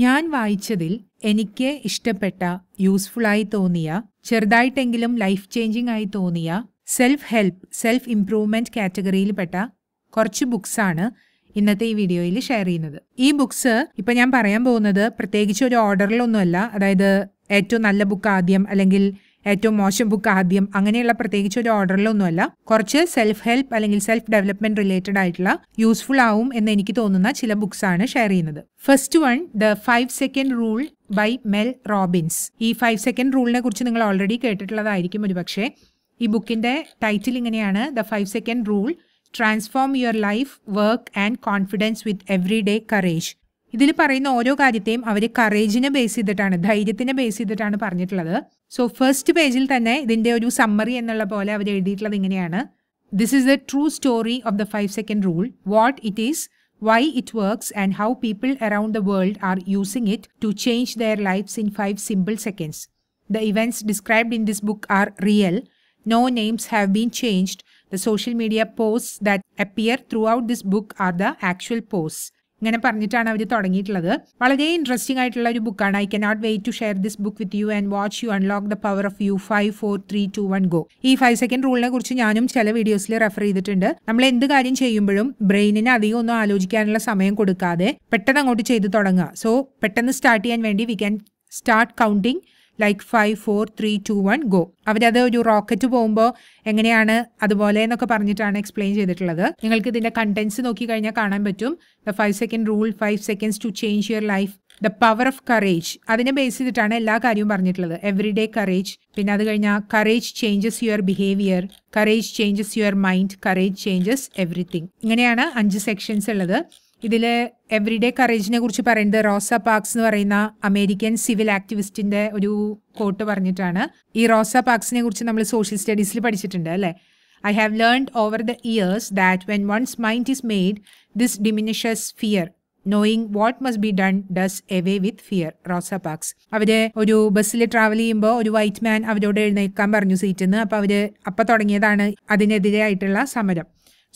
ഞാൻ വായിച്ചതിൽ എനിക്ക് ഇഷ്ടപ്പെട്ട യൂസ്ഫുള്ളായി തോന്നിയ ചെറുതായിട്ടെങ്കിലും ലൈഫ് ചേഞ്ചിങ് ആയി തോന്നിയ സെൽഫ് ഹെൽപ്പ് സെൽഫ് ഇംപ്രൂവ്മെൻറ്റ് കാറ്റഗറിയിൽപ്പെട്ട കുറച്ച് ബുക്സാണ് ഇന്നത്തെ ഈ വീഡിയോയിൽ ഷെയർ ചെയ്യുന്നത് ഈ ബുക്സ് ഇപ്പം ഞാൻ പറയാൻ പോകുന്നത് പ്രത്യേകിച്ച് ഒരു ഓർഡറിലൊന്നുമല്ല അതായത് ഏറ്റവും നല്ല ബുക്ക് ആദ്യം അല്ലെങ്കിൽ ഏറ്റവും മോശം ബുക്ക് ആദ്യം അങ്ങനെയുള്ള പ്രത്യേകിച്ച് ഒരു ഓർഡറിലൊന്നുമല്ല കുറച്ച് സെൽഫ് ഹെൽപ്പ് അല്ലെങ്കിൽ സെൽഫ് ഡെവലപ്മെന്റ് റിലേറ്റഡ് ആയിട്ടുള്ള യൂസ്ഫുൾ ആവും എന്ന് എനിക്ക് തോന്നുന്ന ചില ബുക്സ് ആണ് ഷെയർ ചെയ്യുന്നത് first one the five second rule by Mel Robbins ഈ ഫൈവ് സെക്കൻഡ് റൂളിനെ കുറിച്ച് നിങ്ങൾ ഓൾറെഡി കേട്ടിട്ടുള്ളതായിരിക്കും പക്ഷേ ഈ ബുക്കിന്റെ ടൈറ്റിൽ ഇങ്ങനെയാണ് the five second rule transform your life work and confidence with every day courage ഇതിൽ പറയുന്ന ഓരോ കാര്യത്തെയും അവർ കറേജിനെ ബേസ് ചെയ്തിട്ടാണ് ധൈര്യത്തിനെ ബേസ് ചെയ്തിട്ടാണ് പറഞ്ഞിട്ടുള്ളത് സോ ഫസ്റ്റ് പേജിൽ തന്നെ ഇതിൻ്റെ ഒരു സമ്മറി എന്നുള്ള പോലെ അവർ എഴുതിയിട്ടുള്ളത് ഇങ്ങനെയാണ് this is the true story of the five second rule what it is why it works and how people around the world are using it to change their lives in five simple seconds the events described in this book are real no names have been changed the social media posts that appear throughout this book are the actual posts ഇങ്ങനെ പറഞ്ഞിട്ടാണ് അവർ തുടങ്ങിയിട്ടുള്ളത് വളരെ interesting ആയിട്ടുള്ള ഒരു ബുക്കാണ് I not wait to share this book with you and watch you unlock the power of you five four three two one go ഈ five second റൂളിനെ കുറിച്ച് ഞാനും ചില വീഡിയോസിൽ റെഫർ ചെയ്തിട്ടുണ്ട് നമ്മൾ എന്ത് കാര്യം ചെയ്യുമ്പോഴും ബ്രെയിനിന് അധികം ഒന്നും ആലോചിക്കാനുള്ള സമയം കൊടുക്കാതെ പെട്ടെന്ന് അങ്ങോട്ട് ചെയ്ത് തുടങ്ങുക സോ പെട്ടെന്ന് സ്റ്റാർട്ട് ചെയ്യാൻ വേണ്ടി we can start counting like five four three two one go അവരത് ഒരു റോക്കറ്റ് പോകുമ്പോൾ എങ്ങനെയാണ് അതുപോലെ എന്നൊക്കെ പറഞ്ഞിട്ടാണ് എക്സ്പ്ലെയിൻ ചെയ്തിട്ടുള്ളത് നിങ്ങൾക്ക് ഇതിൻ്റെ കണ്ടൻസ് നോക്കി കഴിഞ്ഞാൽ കാണാൻ പറ്റും the five second rule five seconds to change your life the power of courage അതിനെ ബേസ് ചെയ്തിട്ടാണ് എല്ലാ കാര്യവും പറഞ്ഞിട്ടുള്ളത് എവറി ഡേ കറേജ് പിന്നെ അത് കഴിഞ്ഞാൽ courage changes your behaviour courage changes your mind courage changes everything ഇങ്ങനെയാണ് അഞ്ച് സെക്ഷൻസ് ഉള്ളത് ഇതിൽ എവറിഡേ കറേജിനെ കുറിച്ച് പറയുന്നത് റോസ പാക്സ് എന്ന് പറയുന്ന അമേരിക്കൻ സിവിൽ ആക്ടിവിസ്റ്റിന്റെ ഒരു കോട്ട് പറഞ്ഞിട്ടാണ് ഈ റോസ പാക്സിനെ കുറിച്ച് നമ്മൾ സോഷ്യൽ സ്റ്റഡീസിൽ പഠിച്ചിട്ടുണ്ട് അല്ലേ I have learned over the years that when one's mind is made this diminishes fear knowing what must be done does away with fear Rosa Parks അവര് ഒരു ബസ്സിൽ ട്രാവൽ ചെയ്യുമ്പോൾ ഒരു വൈറ്റ് മാൻ അവരോട് എഴുന്നേൽക്കാൻ പറഞ്ഞു സീറ്റിൽ നിന്ന് അപ്പോൾ അവര് അപ്പൊ തുടങ്ങിയതാണ് അതിനെതിരെ ആയിട്ടുള്ള സമരം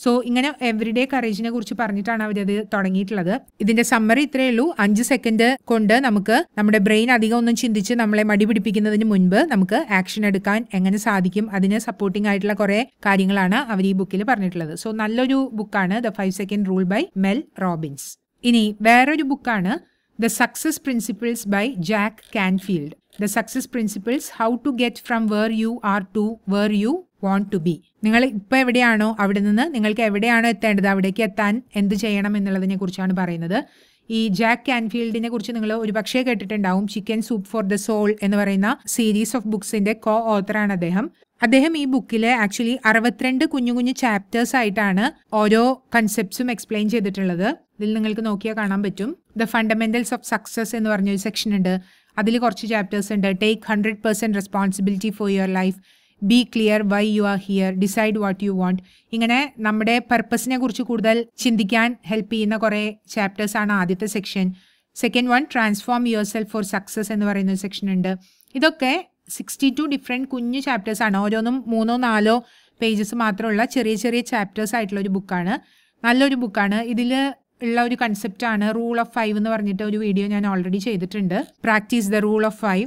സോ ഇങ്ങനെ ഡേ കറേജിനെ കുറിച്ച് പറഞ്ഞിട്ടാണ് അവരത് തുടങ്ങിയിട്ടുള്ളത് ഇതിന്റെ സമ്മറി ഇത്രയേ ഉള്ളൂ അഞ്ച് സെക്കൻഡ് കൊണ്ട് നമുക്ക് നമ്മുടെ ബ്രെയിൻ അധികം ഒന്നും ചിന്തിച്ച് നമ്മളെ മടി പിടിപ്പിക്കുന്നതിന് മുൻപ് നമുക്ക് ആക്ഷൻ എടുക്കാൻ എങ്ങനെ സാധിക്കും അതിന് സപ്പോർട്ടിംഗ് ആയിട്ടുള്ള കുറേ കാര്യങ്ങളാണ് അവർ ഈ ബുക്കിൽ പറഞ്ഞിട്ടുള്ളത് സോ നല്ലൊരു ബുക്കാണ് the five second rule by Mel Robbins ഇനി വേറൊരു ബുക്കാണ് the success principles by Jack Canfield the success principles how to get from where you are to where you want to be നിങ്ങൾ ഇപ്പോൾ എവിടെയാണോ അവിടെ നിന്ന് നിങ്ങൾക്ക് എവിടെയാണോ എത്തേണ്ടത് അവിടേക്ക് എത്താൻ എന്ത് ചെയ്യണം എന്നുള്ളതിനെ കുറിച്ചാണ് പറയുന്നത് ഈ ജാക്ക് കാൻഫീൽഡിനെ കുറിച്ച് നിങ്ങൾ ഒരുപക്ഷേ കേട്ടിട്ടുണ്ടാവും chicken soup for the soul എന്ന് പറയുന്ന സീരീസ് ഓഫ് ബുക്സിന്റെ കോ ഓത്തറാണ് അദ്ദേഹം അദ്ദേഹം ഈ ബുക്കിൽ ആക്ച്വലി അറുപത്തിരണ്ട് കുഞ്ഞു കുഞ്ഞു ചാപ്റ്റേഴ്സ് ആയിട്ടാണ് ഓരോ കൺസെപ്റ്റ്സും എക്സ്പ്ലെയിൻ ചെയ്തിട്ടുള്ളത് ഇതിൽ നിങ്ങൾക്ക് നോക്കിയാൽ കാണാൻ പറ്റും ദ ഫണ്ടമെന്റൽസ് ഓഫ് സക്സസ് എന്ന് പറഞ്ഞൊരു സെക്ഷൻ ഉണ്ട് അതിൽ കുറച്ച് ചാപ്റ്റേഴ്സ് ഉണ്ട് take hundred percent responsibility for your life be clear why you are here decide what you want ഇങ്ങനെ നമ്മുടെ പർപ്പസിനെ കുറിച്ച് കൂടുതൽ ചിന്തിക്കാൻ ഹെൽപ്പ് ചെയ്യുന്ന കുറേ ചാപ്റ്റേഴ്സാണ് ആദ്യത്തെ section second one transform yourself for success എന്ന് പറയുന്ന ഒരു സെക്ഷൻ ഉണ്ട് ഇതൊക്കെ സിക്സ്റ്റി ടു ഡിഫറെൻറ്റ് കുഞ്ഞു ചാപ്റ്റേഴ്സാണ് ഓരോന്നും മൂന്നോ നാലോ പേജസ് മാത്രമുള്ള ചെറിയ ചെറിയ ചാപ്റ്റേഴ്സ് ആയിട്ടുള്ള ഒരു ബുക്കാണ് നല്ലൊരു ബുക്കാണ് ഇതിൽ ഉള്ള ഒരു കൺസെപ്റ്റാണ് റൂൾ ഓഫ് ഫൈവ് എന്ന് പറഞ്ഞിട്ട് ഒരു വീഡിയോ ഞാൻ ഓൾറെഡി ചെയ്തിട്ടുണ്ട് practice the rule of five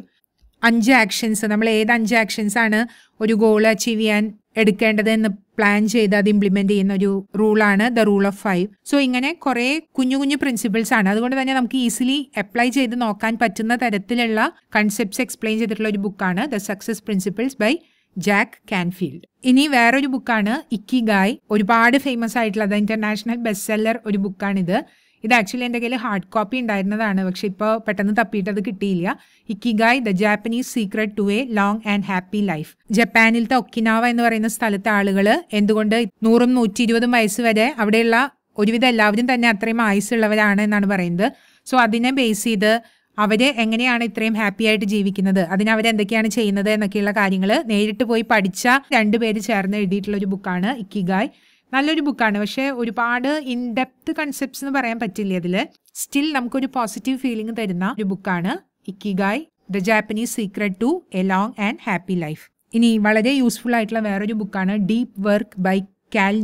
അഞ്ച് ആക്ഷൻസ് നമ്മൾ ഏത് അഞ്ച് ആക്ഷൻസ് ആണ് ഒരു ഗോൾ അച്ചീവ് ചെയ്യാൻ എടുക്കേണ്ടത് എന്ന് പ്ലാൻ ചെയ്ത് അത് ഇംപ്ലിമെന്റ് ചെയ്യുന്ന ഒരു റൂളാണ് the rule of five so ഇങ്ങനെ കുറേ കുഞ്ഞു കുഞ്ഞു പ്രിൻസിപ്പിൾസ് ആണ് അതുകൊണ്ട് തന്നെ നമുക്ക് ഈസിലി അപ്ലൈ ചെയ്ത് നോക്കാൻ പറ്റുന്ന തരത്തിലുള്ള കൺസെപ്റ്റ്സ് എക്സ്പ്ലെയിൻ ചെയ്തിട്ടുള്ള ഒരു ബുക്കാണ് the success principles by Jack Canfield ഇനി വേറൊരു ബുക്കാണ് ഇക്കി ഗായ് ഒരുപാട് ഫേമസ് ആയിട്ടുള്ള ഇന്റർനാഷണൽ ബെസ്റ്റ് സെല്ലർ ഒരു ബുക്കാണിത് ഇത് ആക്ച്വലി എൻ്റെ കയ്യിൽ ഹാർഡ് കോപ്പി ഉണ്ടായിരുന്നതാണ് പക്ഷെ ഇപ്പോൾ പെട്ടെന്ന് തപ്പിയിട്ട് അത് കിട്ടിയില്ല Ikigai the Japanese secret to a long and happy life ജപ്പാനിലത്തെ ഒക്കിനാവ എന്ന് പറയുന്ന സ്ഥലത്തെ ആളുകൾ എന്തുകൊണ്ട് നൂറും നൂറ്റി ഇരുപതും വയസ്സ് വരെ അവിടെയുള്ള ഒരുവിധം എല്ലാവരും തന്നെ അത്രയും ആയുസ്സുള്ളവരാണ് എന്നാണ് പറയുന്നത് സോ അതിനെ ബേസ് ചെയ്ത് അവർ എങ്ങനെയാണ് ഇത്രയും ഹാപ്പി ആയിട്ട് ജീവിക്കുന്നത് അതിന് അവരെന്തൊക്കെയാണ് ചെയ്യുന്നത് എന്നൊക്കെയുള്ള കാര്യങ്ങൾ നേരിട്ട് പോയി പഠിച്ച രണ്ടുപേര് ചേർന്ന് എഴുതിയിട്ടുള്ള ഒരു ബുക്കാണ് ഇക്കിഗായ് നല്ലൊരു ബുക്കാണ് പക്ഷേ ഒരുപാട് ഇൻ ഡെപ്ത് കൺസെപ്റ്റ്സ് എന്ന് പറയാൻ പറ്റില്ല ഇതിൽ സ്റ്റിൽ നമുക്കൊരു പോസിറ്റീവ് ഫീലിംഗ് തരുന്ന ഒരു ബുക്കാണ് Ikigai the Japanese secret to a long and happy life ഇനി വളരെ യൂസ്ഫുൾ ആയിട്ടുള്ള വേറൊരു ബുക്കാണ് ഡീപ്പ് വർക്ക് ബൈ കാൽ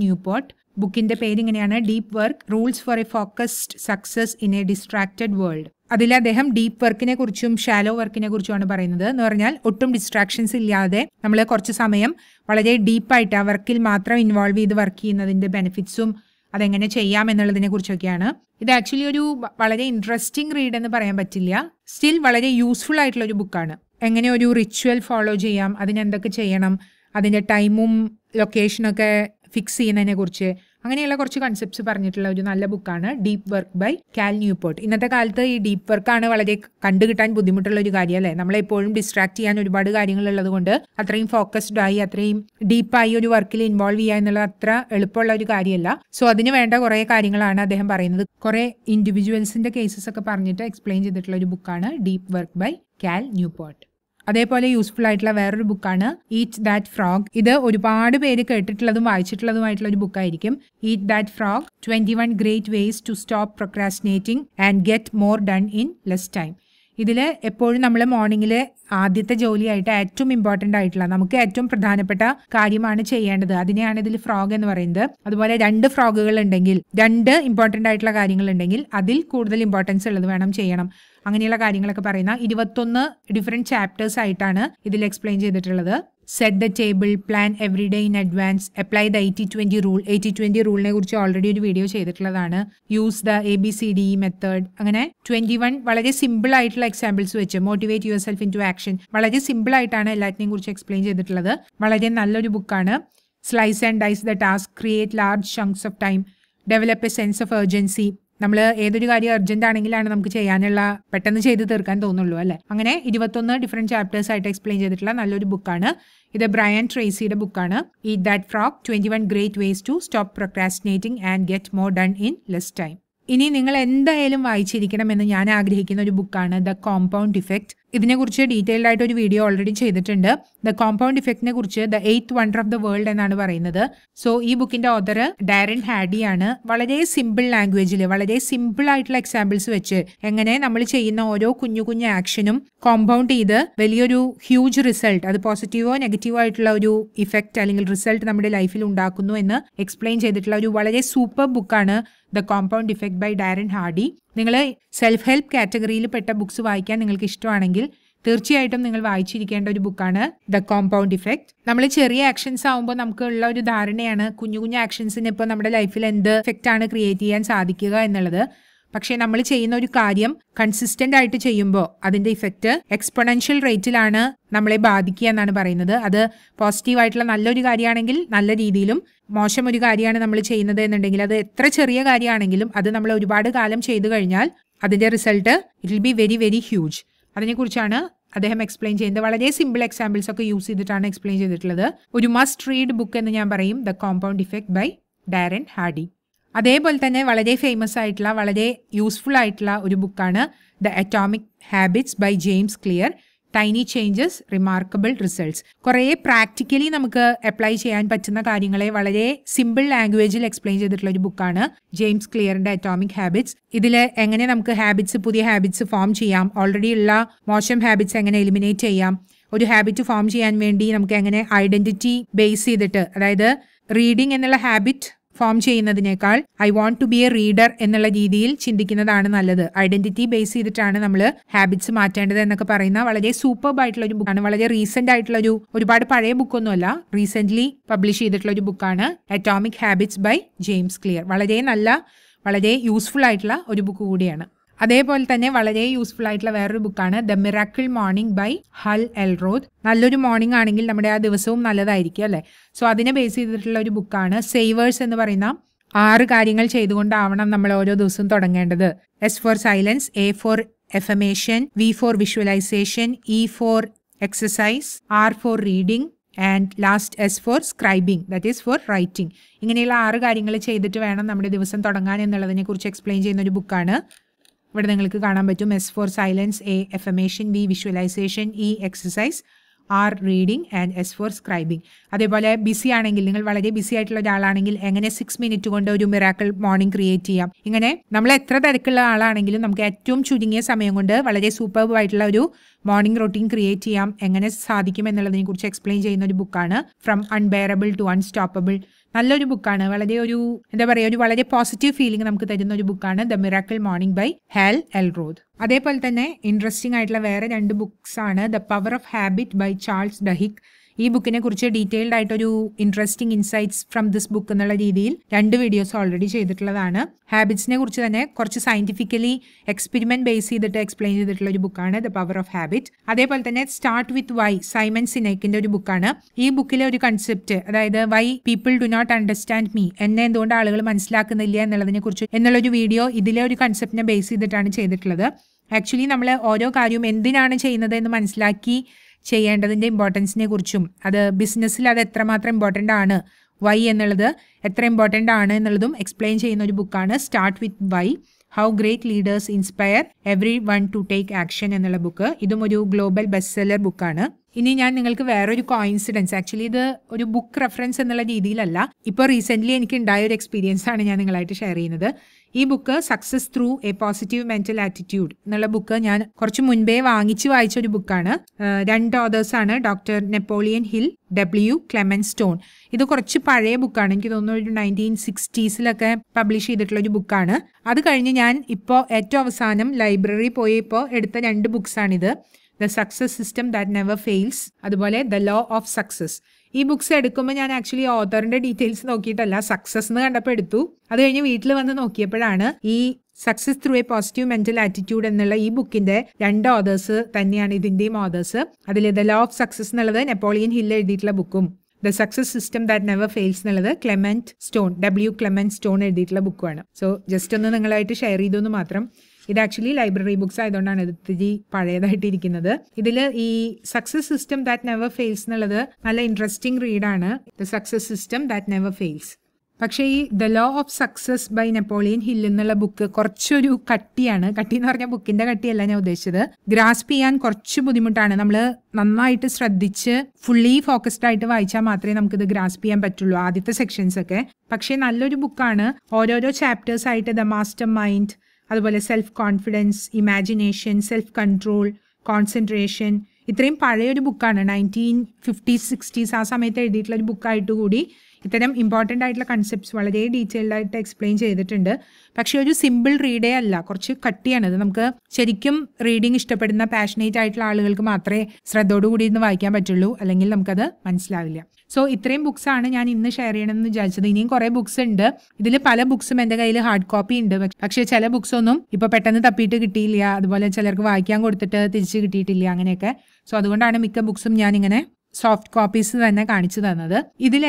ബുക്കിന്റെ പേര് ഇങ്ങനെയാണ് deep work rules for a focused success in a distracted world അതിൽ അദ്ദേഹം ഡീപ്പ് വർക്കിനെ കുറിച്ചും ഷാലോ വർക്കിനെ കുറിച്ചുമാണ് പറയുന്നത് എന്ന് പറഞ്ഞാൽ ഒട്ടും ഡിസ്ട്രാക്ഷൻസ് ഇല്ലാതെ നമ്മൾ കുറച്ച് സമയം വളരെ ഡീപ്പായിട്ട് ആ വർക്കിൽ മാത്രം ഇൻവോൾവ് ചെയ്ത് വർക്ക് ചെയ്യുന്നതിൻ്റെ ബെനിഫിറ്റ്സും അതെങ്ങനെ ചെയ്യാം എന്നുള്ളതിനെ കുറിച്ചൊക്കെയാണ് ഇത് ആക്ച്വലി ഒരു വളരെ ഇൻട്രസ്റ്റിംഗ് റീഡ് എന്ന് പറയാൻ പറ്റില്ല സ്റ്റിൽ വളരെ യൂസ്ഫുൾ ആയിട്ടുള്ള ഒരു ബുക്കാണ് എങ്ങനെ ഒരു റിച്വൽ ഫോളോ ചെയ്യാം അതിനെന്തൊക്കെ ചെയ്യണം അതിൻ്റെ ടൈമും ലൊക്കേഷനൊക്കെ ഫിക്സ് ചെയ്യുന്നതിനെ കുറിച്ച് അങ്ങനെയുള്ള കുറച്ച് കൺസെപ്റ്റ്സ് പറഞ്ഞിട്ടുള്ള ഒരു നല്ല ബുക്കാണ് deep work by Cal Newport ഇന്നത്തെ കാലത്ത് ഈ ഡീപ്പ് വർക്കാണ് വളരെ കണ്ടുകിട്ടാൻ ബുദ്ധിമുട്ടുള്ള ഒരു കാര്യം അല്ലേ നമ്മളെപ്പോഴും ഡിസ്ട്രാക്ട് ചെയ്യാൻ ഒരുപാട് കാര്യങ്ങളുള്ളത് കൊണ്ട് അത്രയും ഫോക്കസ്ഡ് ആയി അത്രയും ഡീപ്പായി ഒരു വർക്കിൽ ഇൻവോൾവ് ചെയ്യുക എന്നുള്ളത് അത്ര എളുപ്പമുള്ള ഒരു കാര്യമല്ല സോ അതിന് വേണ്ട കുറേ കാര്യങ്ങളാണ് അദ്ദേഹം പറയുന്നത് കുറേ ഇൻഡിവിജ്വൽസിന്റെ കേസസ് ഒക്കെ പറഞ്ഞിട്ട് എക്സ്പ്ലെയിൻ ചെയ്തിട്ടുള്ള ഒരു ബുക്കാണ് deep work by Cal Newport അതേപോലെ യൂസ്ഫുൾ ആയിട്ടുള്ള വേറൊരു ബുക്കാണ് ഈറ്റ് ദാറ്റ് ഫ്രോഗ് ഇത് ഒരുപാട് പേര് കേട്ടിട്ടുള്ളതും വായിച്ചിട്ടുള്ളതുമായിട്ടുള്ള ഒരു ബുക്കായിരിക്കും eat that frog twenty one great ways to stop procrastinating and get more done in less time ഇതിൽ എപ്പോഴും നമ്മൾ മോർണിംഗിൽ ആദ്യത്തെ ജോലിയായിട്ട് ഏറ്റവും ഇമ്പോർട്ടൻ്റ് ആയിട്ടുള്ള നമുക്ക് ഏറ്റവും പ്രധാനപ്പെട്ട കാര്യമാണ് ചെയ്യേണ്ടത് അതിനെയാണ് ഇതിൽ ഫ്രോഗ് എന്ന് പറയുന്നത് അതുപോലെ രണ്ട് ഫ്രോഗുകൾ ഉണ്ടെങ്കിൽ രണ്ട് ഇമ്പോർട്ടൻ്റ് ആയിട്ടുള്ള കാര്യങ്ങൾ ഉണ്ടെങ്കിൽ അതിൽ കൂടുതൽ ഇമ്പോർട്ടൻസ് ഉള്ളത് വേണം ചെയ്യണം അങ്ങനെയുള്ള കാര്യങ്ങളൊക്കെ പറയുന്ന ഇരുപത്തൊന്ന് ഡിഫറെന്റ് ചാപ്റ്റേഴ്സ് ആയിട്ടാണ് ഇതിൽ എക്സ്പ്ലെയിൻ ചെയ്തിട്ടുള്ളത് set the table plan every day in advance apply the eighty twenty rule eighty twenty റൂളിനെ കുറിച്ച് ഓൾറെഡി ഒരു വീഡിയോ ചെയ്തിട്ടുള്ളതാണ് use the A B C D method അങ്ങനെ ട്വന്റി വൺ വളരെ സിമ്പിൾ ആയിട്ടുള്ള എക്സാമ്പിൾസ് വെച്ച് motivate yourself into action വളരെ simple ആയിട്ടാണ് എല്ലാറ്റിനെയും കുറിച്ച് എക്സ്പ്ലെയിൻ ചെയ്തിട്ടുള്ളത് വളരെ നല്ലൊരു ബുക്കാണ് slice and dice the task create large chunks of time develop a sense of urgency നമ്മൾ ഏതൊരു കാര്യം അർജന്റ് ആണെങ്കിലാണ് നമുക്ക് ചെയ്യാനുള്ള പെട്ടെന്ന് ചെയ്ത് തീർക്കാൻ തോന്നുള്ളൂ അല്ലേ അങ്ങനെ ഇരുപത്തൊന്ന് ഡിഫറെൻറ്റ് ചാപ്റ്റേഴ്സ് ആയിട്ട് എക്സ്പ്ലെയിൻ ചെയ്തിട്ടുള്ള നല്ലൊരു ബുക്കാണ് ഇത് ബ്രയൻ ട്രേസിയുടെ ബുക്കാണ് ഈ that frog twenty one great ways to stop procrastinating and get more done in less time ഇനി നിങ്ങൾ എന്തായാലും വായിച്ചിരിക്കണമെന്ന് ഞാൻ ആഗ്രഹിക്കുന്ന ഒരു ബുക്കാണ് ദ കോമ്പൗണ്ട് ഇഫക്റ്റ് ഇതിനെക്കുറിച്ച് ഡീറ്റെയിൽഡ് ആയിട്ട് ഒരു വീഡിയോ ഓൾറെഡി ചെയ്തിട്ടുണ്ട് ദ കോമ്പൗണ്ട് ഇഫക്റ്റിനെ കുറിച്ച് the eighth wonder of the world എന്നാണ് പറയുന്നത് സോ ഈ ബുക്കിന്റെ ഓതർ ഡയറൻ ആണ് വളരെ സിമ്പിൾ ലാംഗ്വേജിൽ വളരെ സിമ്പിൾ ആയിട്ടുള്ള എക്സാമ്പിൾസ് വെച്ച് എങ്ങനെ നമ്മൾ ചെയ്യുന്ന ഓരോ കുഞ്ഞു കുഞ്ഞു ആക്ഷനും കോമ്പൗണ്ട് ചെയ്ത് വലിയൊരു ഹ്യൂജ് റിസൾട്ട് അത് പോസിറ്റീവോ നെഗറ്റീവോ ആയിട്ടുള്ള ഒരു ഇഫക്റ്റ് അല്ലെങ്കിൽ റിസൾട്ട് നമ്മുടെ ലൈഫിൽ ഉണ്ടാക്കുന്നു എന്ന് എക്സ്പ്ലെയിൻ ചെയ്തിട്ടുള്ള ഒരു വളരെ സൂപ്പർ ബുക്കാണ് the compound effect by Darren Hardy നിങ്ങൾ സെൽഫ് ഹെൽപ്പ് കാറ്റഗറിയിൽ പെട്ട ബുക്സ് വായിക്കാൻ നിങ്ങൾക്ക് ഇഷ്ടമാണെങ്കിൽ തീർച്ചയായിട്ടും നിങ്ങൾ വായിച്ചിരിക്കേണ്ട ഒരു ബുക്കാണ് ദ കോമ്പൗണ്ട് ഇഫക്റ്റ് നമ്മൾ ചെറിയ ആക്ഷൻസ് ആകുമ്പോൾ നമുക്ക് ഉള്ള ഒരു ധാരണയാണ് കുഞ്ഞു കുഞ്ഞു ആക്ഷൻസിന് ഇപ്പോൾ നമ്മുടെ ലൈഫിൽ എന്ത് ഇഫക്റ്റ് ആണ് ക്രിയേറ്റ് ചെയ്യാൻ സാധിക്കുക എന്നുള്ളത് പക്ഷേ നമ്മൾ ചെയ്യുന്ന ഒരു കാര്യം കൺസിസ്റ്റന്റ് ആയിട്ട് ചെയ്യുമ്പോൾ അതിന്റെ ഇഫക്റ്റ് എക്സ്പൊണൻഷ്യൽ റേറ്റിലാണ് നമ്മളെ ബാധിക്കുക എന്നാണ് പറയുന്നത് അത് പോസിറ്റീവ് ആയിട്ടുള്ള നല്ലൊരു കാര്യമാണെങ്കിൽ നല്ല രീതിയിലും മോശം ഒരു കാര്യമാണ് നമ്മൾ ചെയ്യുന്നത് എന്നുണ്ടെങ്കിൽ അത് എത്ര ചെറിയ കാര്യമാണെങ്കിലും അത് നമ്മൾ ഒരുപാട് കാലം ചെയ്തു കഴിഞ്ഞാൽ അതിന്റെ result it will be very very huge അതിനെക്കുറിച്ചാണ് അദ്ദേഹം എക്സ്പ്ലെയിൻ ചെയ്യുന്നത് വളരെ സിമ്പിൾ എക്സാമ്പിൾസ് ഒക്കെ യൂസ് ചെയ്തിട്ടാണ് എക്സ്പ്ലെയിൻ ചെയ്തിട്ടുള്ളത് ഒരു മസ്റ്റ് റീഡ് ബുക്ക് എന്ന് ഞാൻ പറയും the compound effect by Darren Hardy അതേപോലെ തന്നെ വളരെ ഫേമസ് ആയിട്ടുള്ള വളരെ യൂസ്ഫുൾ ആയിട്ടുള്ള ഒരു ബുക്കാണ് the atomic habits by James Clear tiny changes remarkable results കുറേ പ്രാക്ടിക്കലി നമുക്ക് അപ്ലൈ ചെയ്യാൻ പറ്റുന്ന കാര്യങ്ങളെ വളരെ സിമ്പിൾ ലാംഗ്വേജിൽ എക്സ്പ്ലെയിൻ ചെയ്തിട്ടുള്ള ഒരു ബുക്കാണ് ജെയിംസ് ക്ലിയറിന്റെ അറ്റോമിക് ഹാബിറ്റ്സ് ഇതിൽ എങ്ങനെ നമുക്ക് ഹാബിറ്റ്സ് പുതിയ ഹാബിറ്റ്സ് ഫോം ചെയ്യാം ഓൾറെഡി ഉള്ള മോശം ഹാബിറ്റ്സ് എങ്ങനെ എലിമിനേറ്റ് ചെയ്യാം ഒരു ഹാബിറ്റ് ഫോം ചെയ്യാൻ വേണ്ടി നമുക്ക് എങ്ങനെ ഐഡന്റിറ്റി ബേസ് ചെയ്തിട്ട് അതായത് റീഡിംഗ് എന്നുള്ള ഹാബിറ്റ് ഫോം ചെയ്യുന്നതിനേക്കാൾ I want to be a reader എന്നുള്ള രീതിയിൽ ചിന്തിക്കുന്നതാണ് നല്ലത് ഐഡന്റിറ്റി ബേസ് ചെയ്തിട്ടാണ് നമ്മൾ ഹാബിറ്റ്സ് മാറ്റേണ്ടത് എന്നൊക്കെ പറയുന്ന വളരെ സൂപ്പർബ് ആയിട്ടുള്ള ഒരു ബുക്കാണ് വളരെ റീസെന്റ് ആയിട്ടുള്ള ഒരു ഒരുപാട് പഴയ ബുക്കൊന്നുമല്ല റീസെന്റ് പബ്ലിഷ് ചെയ്തിട്ടുള്ള ഒരു ബുക്കാണ് atomic habits by James Clear വളരെ നല്ല വളരെ യൂസ്ഫുൾ ആയിട്ടുള്ള ഒരു ബുക്ക് കൂടിയാണ് അതേപോലെ തന്നെ വളരെ യൂസ്ഫുൾ ആയിട്ടുള്ള വേറൊരു ബുക്കാണ് ദ മിറാക്കിൾ മോർണിംഗ് ബൈ ഹൽ എൽറോദ് നല്ലൊരു മോർണിംഗ് ആണെങ്കിൽ നമ്മുടെ ആ ദിവസവും നല്ലതായിരിക്കും അല്ലേ സോ അതിനെ ബേസ് ചെയ്തിട്ടുള്ള ഒരു ബുക്കാണ് സേവേഴ്സ് എന്ന് പറയുന്ന ആറ് കാര്യങ്ങൾ ചെയ്തുകൊണ്ടാവണം നമ്മൾ ഓരോ ദിവസവും തുടങ്ങേണ്ടത് S for silence A for affirmation V for visualization E for exercise R for reading and last S for scribing that is for writing ഇങ്ങനെയുള്ള ആറ് കാര്യങ്ങൾ ചെയ്തിട്ട് വേണം നമ്മുടെ ദിവസം തുടങ്ങാൻ എന്നുള്ളതിനെ കുറിച്ച് എക്സ്പ്ലെയിൻ ചെയ്യുന്ന ഒരു ബുക്കാണ് ഇവിടെ നിങ്ങൾക്ക് കാണാൻ പറ്റും S for silence A affirmation B visualization E exercise R reading and S for scribing അതേപോലെ ബിസി ആണെങ്കിൽ നിങ്ങൾ വളരെ ബിസി ആയിട്ടുള്ള ഒരാളാണെങ്കിൽ എങ്ങനെ സിക്സ് മിനിറ്റ് കൊണ്ട് ഒരു മിറാക്കിൾ മോർണിംഗ് ക്രിയേറ്റ് ചെയ്യാം ഇങ്ങനെ നമ്മൾ എത്ര തിരക്കുള്ള ആളാണെങ്കിലും നമുക്ക് ഏറ്റവും ചുരുങ്ങിയ സമയം കൊണ്ട് വളരെ സൂപ്പർബ് ആയിട്ടുള്ള ഒരു മോർണിംഗ് റൊട്ടീൻ ക്രിയേറ്റ് ചെയ്യാം എങ്ങനെ സാധിക്കും എന്നുള്ളതിനെ കുറിച്ച് എക്സ്പ്ലെയിൻ ചെയ്യുന്ന ഒരു ബുക്കാണ് ഫ്രം അൺബെയറബിൾ ടു അൺസ്റ്റോപ്പബിൾ നല്ലൊരു ബുക്കാണ് വളരെ ഒരു എന്താ പറയുക ഒരു വളരെ പോസിറ്റീവ് ഫീലിംഗ് നമുക്ക് തരുന്ന ഒരു ബുക്കാണ് the miracle morning by Hal Elrod അതേപോലെ തന്നെ ഇൻട്രസ്റ്റിംഗ് ആയിട്ടുള്ള വേറെ രണ്ട് ബുക്സ് ആണ് the power of habit by Charles Duhigg ഈ ബുക്കിനെ കുറിച്ച് ഡീറ്റെയിൽഡ് ആയിട്ടൊരു interesting insights from this book എന്നുള്ള രീതിയിൽ രണ്ട് വീഡിയോസ് ഓൾറെഡി ചെയ്തിട്ടുള്ളതാണ് ഹാബിറ്റ്സിനെ കുറിച്ച് തന്നെ കുറച്ച് സയന്റിഫിക്കലി എക്സ്പെരിമെന്റ് ബേസ് ചെയ്തിട്ട് എക്സ്പ്ലെയിൻ ചെയ്തിട്ടുള്ള ഒരു ബുക്കാണ് ദ പവർ ഓഫ് ഹാബിറ്റ് അതേപോലെ തന്നെ സ്റ്റാർട്ട് വിത്ത് വൈ സൈമൺ സിനേക്കിന്റെ ഒരു ബുക്കാണ് ഈ ബുക്കിലെ ഒരു കൺസെപ്റ്റ് അതായത് why people do not understand me എന്നെ എന്തുകൊണ്ട് ആളുകൾ മനസ്സിലാക്കുന്നില്ല എന്നുള്ളതിനെ കുറിച്ച് എന്നുള്ളൊരു വീഡിയോ ഇതിലെ ഒരു കൺസെപ്റ്റിനെ ബേസ് ചെയ്തിട്ടാണ് ചെയ്തിട്ടുള്ളത് ആക്ച്വലി നമ്മൾ ഓരോ കാര്യവും എന്തിനാണ് ചെയ്യുന്നത് എന്ന് മനസ്സിലാക്കി ചെയ്യേണ്ടതിൻ്റെ ഇമ്പോർട്ടൻസിനെ കുറിച്ചും അത് ബിസിനസ്സിൽ അത് എത്രമാത്രം ഇമ്പോർട്ടൻ്റ് ആണ് വൈ എന്നുള്ളത് എത്ര ഇമ്പോർട്ടൻ്റ് ആണ് എന്നുള്ളതും എക്സ്പ്ലെയിൻ ചെയ്യുന്ന ഒരു ബുക്കാണ് start with why how great leaders inspire everyone to take action എന്നുള്ള ബുക്ക് ഇതും ഒരു ഗ്ലോബൽ ബെസ്റ്റ് സെല്ലർ ബുക്കാണ് ഇനി ഞാൻ നിങ്ങൾക്ക് വേറൊരു കോയിൻസിഡൻസ് ആക്ച്വലി ഇത് ഒരു ബുക്ക് റെഫറൻസ് എന്നുള്ള രീതിയിലല്ല ഇപ്പോൾ റീസെൻ്റ്ലി എനിക്ക് ഉണ്ടായ ഒരു എക്സ്പീരിയൻസ് ആണ് ഞാൻ നിങ്ങളായിട്ട് ഷെയർ ചെയ്യുന്നത് ഈ book success through a positive mental attitude എന്നുള്ള ബുക്ക് ഞാൻ കുറച്ച് മുൻപേ വാങ്ങിച്ചു വായിച്ച ഒരു ബുക്കാണ് രണ്ട് ഓതേഴ്സാണ് doctor Napoleon Hill W Clement Stone ഇത് കുറച്ച് പഴയ ബുക്കാണ് എനിക്ക് തോന്നുന്നു ഒരു നയൻറ്റീൻ സിക്സ്റ്റീസിലൊക്കെ പബ്ലിഷ് ചെയ്തിട്ടുള്ള ഒരു ബുക്കാണ് അത് കഴിഞ്ഞ് ഞാൻ ഇപ്പോൾ ഏറ്റവും അവസാനം ലൈബ്രറി പോയി ഇപ്പോൾ എടുത്ത രണ്ട് ബുക്സാണിത് the success system that never fails അതുപോലെ ദ ലോ ഓഫ് സക്സസ് ഈ ബുക്സ് എടുക്കുമ്പോൾ ഞാൻ ആക്ച്വലി ഓതറിന്റെ ഡീറ്റെയിൽസ് നോക്കിയിട്ടല്ല സക്സസ് എന്ന് കണ്ടപ്പോൾ എടുത്തു അത് കഴിഞ്ഞ് വീട്ടിൽ വന്ന് നോക്കിയപ്പോഴാണ് ഈ success through a positive mental attitude എന്നുള്ള ഈ ബുക്കിന്റെ രണ്ട് ഓതേഴ്സ് തന്നെയാണ് ഇതിന്റെയും ഓതേഴ്സ് അതിൽ ദ ലോ ഓഫ് സക്സസ് എന്നുള്ളത് നെപ്പോളിയൻ ഹിൽ എഴുതിയിട്ടുള്ള ബുക്കും the success system that never fails എന്നുള്ളത് Clement Stone W Clement stone എഴുതിയിട്ടുള്ള ബുക്കുമാണ് സോ ജസ്റ്റ് ഒന്ന് നിങ്ങളായിട്ട് ഷെയർ ചെയ്തു മാത്രം ഇത് ആക്ച്വലി ലൈബ്രറി ബുക്സ് ആയതുകൊണ്ടാണ് ഇത് ഇത്തിരി പഴയതായിട്ടിരിക്കുന്നത് ഇതിൽ ഈ success system that never fails എന്നുള്ളത് നല്ല ഇൻട്രസ്റ്റിംഗ് റീഡാണ് the success system that never fails പക്ഷേ ഈ the law of success by Napoleon Hill എന്നുള്ള ബുക്ക് കുറച്ചൊരു കട്ടിയാണ് കട്ടി എന്ന് പറഞ്ഞ ബുക്കിന്റെ കട്ടിയല്ല ഞാൻ ഉദ്ദേശിച്ചത് ഗ്രാസ്പ് ചെയ്യാൻ കുറച്ച് ബുദ്ധിമുട്ടാണ് നമ്മൾ നന്നായിട്ട് ശ്രദ്ധിച്ച് ഫുള്ളി ഫോക്കസ്ഡ് ആയിട്ട് വായിച്ചാൽ മാത്രമേ നമുക്കിത് ഗ്രാസ്പ് ചെയ്യാൻ പറ്റുള്ളൂ ആദ്യത്തെ സെക്ഷൻസ് ഒക്കെ പക്ഷേ നല്ലൊരു ബുക്കാണ് ഓരോരോ ചാപ്റ്റേഴ്സ് ആയിട്ട് ദ മാസ്റ്റർ മൈൻഡ് അതുപോലെ self confidence imagination self control concentration ഇത്രയും പഴയൊരു ബുക്കാണ് നയൻറ്റീൻ ഫിഫ്റ്റീസ് സിക്സ്റ്റീസ് ആ സമയത്ത് എഴുതിയിട്ടുള്ള ഒരു ബുക്കായിട്ട് കൂടി ഇത്തരം ഇമ്പോർട്ടൻ്റ് ആയിട്ടുള്ള കൺസെപ്റ്റ്സ് വളരെ ഡീറ്റെയിൽഡ് ആയിട്ട് എക്സ്പ്ലെയിൻ ചെയ്തിട്ടുണ്ട് പക്ഷേ ഒരു സിമ്പിൾ റീഡേ അല്ല കുറച്ച് കട്ടിയാണ് ഇത് നമുക്ക് ശരിക്കും റീഡിങ് ഇഷ്ടപ്പെടുന്ന പാഷനേറ്റ് ആയിട്ടുള്ള ആളുകൾക്ക് മാത്രമേ ശ്രദ്ധയോടുകൂടി ഇന്ന് വായിക്കാൻ പറ്റുള്ളൂ അല്ലെങ്കിൽ നമുക്കത് മനസ്സിലാവില്ല സോ ഇത്രയും ബുക്സ് ആണ് ഞാൻ ഇന്ന് ഷെയർ ചെയ്യണമെന്ന് വിചാരിച്ചത് ഇനിയും കുറേ ബുക്സ് ഉണ്ട് ഇതിൽ പല ബുക്സും എൻ്റെ കയ്യിൽ ഹാർഡ് കോപ്പി ഉണ്ട് പക്ഷേ ചില ബുക്സ് ഒന്നും ഇപ്പോൾ പെട്ടെന്ന് തപ്പിയിട്ട് കിട്ടിയില്ല അതുപോലെ ചിലർക്ക് വായിക്കാൻ കൊടുത്തിട്ട് തിരിച്ച് കിട്ടിയിട്ടില്ല അങ്ങനെയൊക്കെ സോ അതുകൊണ്ടാണ് മിക്ക ബുക്സും ഞാനിങ്ങനെ സോഫ്റ്റ് കോപ്പീസ് തന്നെ കാണിച്ചു തന്നത്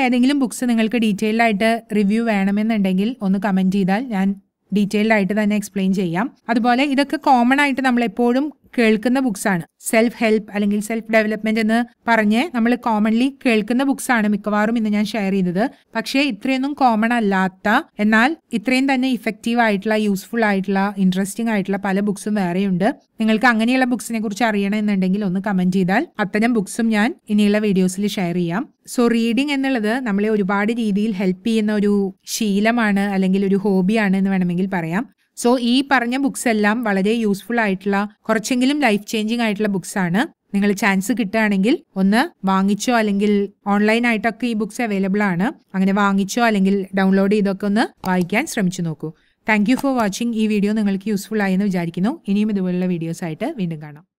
ഏതെങ്കിലും ബുക്സ് നിങ്ങൾക്ക് ഡീറ്റെയിൽഡ് ആയിട്ട് റിവ്യൂ വേണമെന്നുണ്ടെങ്കിൽ ഒന്ന് കമൻറ്റ് ചെയ്താൽ ഞാൻ ഡീറ്റെയിൽഡ് ആയിട്ട് തന്നെ എക്സ്പ്ലെയിൻ ചെയ്യാം അതുപോലെ ഇതൊക്കെ കോമൺ ആയിട്ട് നമ്മൾ എപ്പോഴും കേൾക്കുന്ന ബുക്സാണ് സെൽഫ് ഹെൽപ്പ് അല്ലെങ്കിൽ സെൽഫ് ഡെവലപ്മെന്റ് എന്ന് പറഞ്ഞ് നമ്മൾ കോമൺലി കേൾക്കുന്ന ബുക്സ് ആണ് മിക്കവാറും ഇന്ന് ഞാൻ ഷെയർ ചെയ്തത് പക്ഷേ ഇത്രയൊന്നും കോമൺ അല്ലാത്ത എന്നാൽ ഇത്രയും തന്നെ ഇഫക്റ്റീവ് ആയിട്ടുള്ള യൂസ്ഫുൾ ആയിട്ടുള്ള ഇൻട്രസ്റ്റിംഗ് ആയിട്ടുള്ള പല ബുക്സും വേറെയുണ്ട് നിങ്ങൾക്ക് അങ്ങനെയുള്ള ബുക്സിനെ കുറിച്ച് അറിയണമെന്നുണ്ടെങ്കിൽ ഒന്ന് കമന്റ് ചെയ്താൽ അത്തരം ബുക്സും ഞാൻ ഇനിയുള്ള വീഡിയോസിൽ ഷെയർ ചെയ്യാം സോ റീഡിംഗ് എന്നുള്ളത് നമ്മളെ ഒരുപാട് രീതിയിൽ ഹെൽപ്പ് ചെയ്യുന്ന ഒരു ശീലമാണ് അല്ലെങ്കിൽ ഒരു ഹോബിയാണ് എന്ന് വേണമെങ്കിൽ പറയാം സോ ഈ പറഞ്ഞ ബുക്സ് എല്ലാം വളരെ യൂസ്ഫുൾ ആയിട്ടുള്ള കുറച്ചെങ്കിലും ലൈഫ് ചേഞ്ചിങ് ആയിട്ടുള്ള ബുക്സ് ആണ് നിങ്ങൾ ചാൻസ് കിട്ടുകയാണെങ്കിൽ ഒന്ന് വാങ്ങിച്ചോ അല്ലെങ്കിൽ ഓൺലൈൻ ആയിട്ടൊക്കെ ഈ ബുക്സ് അവൈലബിൾ ആണ് അങ്ങനെ വാങ്ങിച്ചോ അല്ലെങ്കിൽ ഡൗൺലോഡ് ചെയ്തൊക്കെ ഒന്ന് വായിക്കാൻ ശ്രമിച്ചു നോക്കൂ താങ്ക് ഫോർ വാച്ചിങ് ഈ വീഡിയോ നിങ്ങൾക്ക് യൂസ്ഫുൾ ആയി എന്ന് വിചാരിക്കുന്നു ഇനിയും ഇതുപോലുള്ള വീഡിയോസ് ആയിട്ട് വീണ്ടും കാണാം